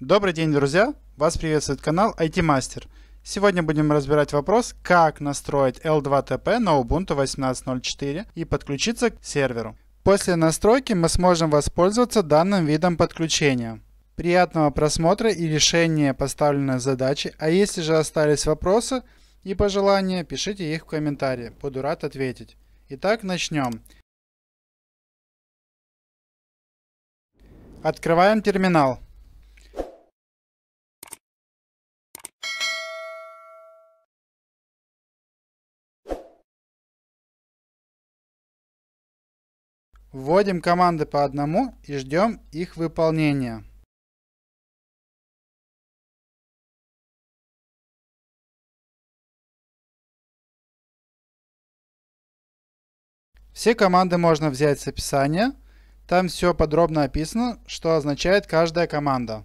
Добрый день, друзья! Вас приветствует канал IT Master. Сегодня будем разбирать вопрос, как настроить L2TP на Ubuntu 18.04 и подключиться к серверу. После настройки мы сможем воспользоваться данным видом подключения. Приятного просмотра и решения поставленной задачи, а если же остались вопросы и пожелания, пишите их в комментарии, буду рад ответить. Итак, начнем. Открываем терминал. Вводим команды по одному и ждем их выполнения. Все команды можно взять с описания. Там все подробно описано, что означает каждая команда.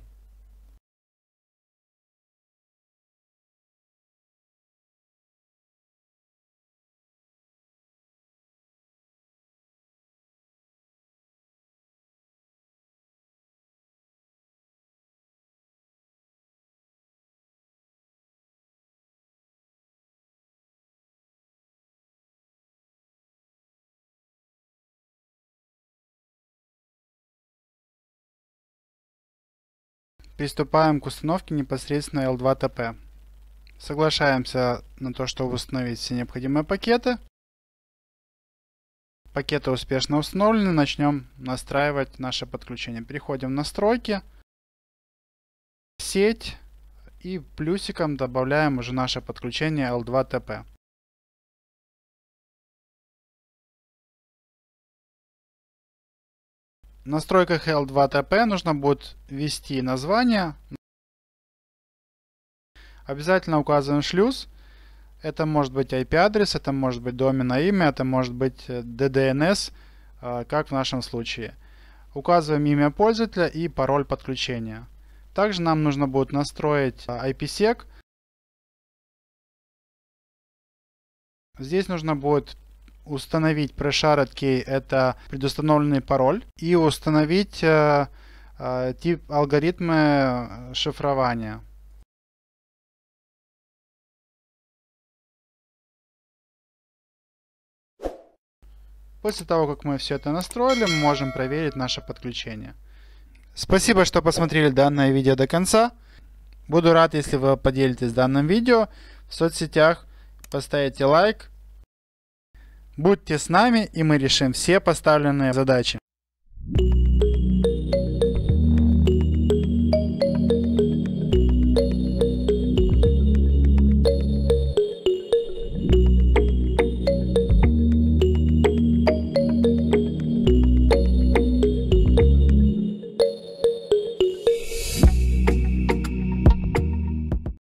Приступаем к установке непосредственно L2TP. Соглашаемся на то, чтобы установить все необходимые пакеты. Пакеты успешно установлены. Начнем настраивать наше подключение. Переходим в настройки, сеть и плюсиком добавляем уже наше подключение L2TP. В настройках L2TP нужно будет ввести название. Обязательно указываем шлюз. Это может быть IP-адрес, это может быть доменное имя, это может быть DDNS, э, э, как в нашем случае. Указываем имя пользователя и пароль подключения. Также нам нужно будет настроить э, IPsec. Здесь нужно будет установить preshard key это предустановленный пароль и установить э, э, тип алгоритмы э, шифрования. После того, как мы все это настроили, мы можем проверить наше подключение. Спасибо, что посмотрели данное видео до конца. Буду рад, если вы поделитесь данным видео в соцсетях, поставите лайк Будьте с нами, и мы решим все поставленные задачи.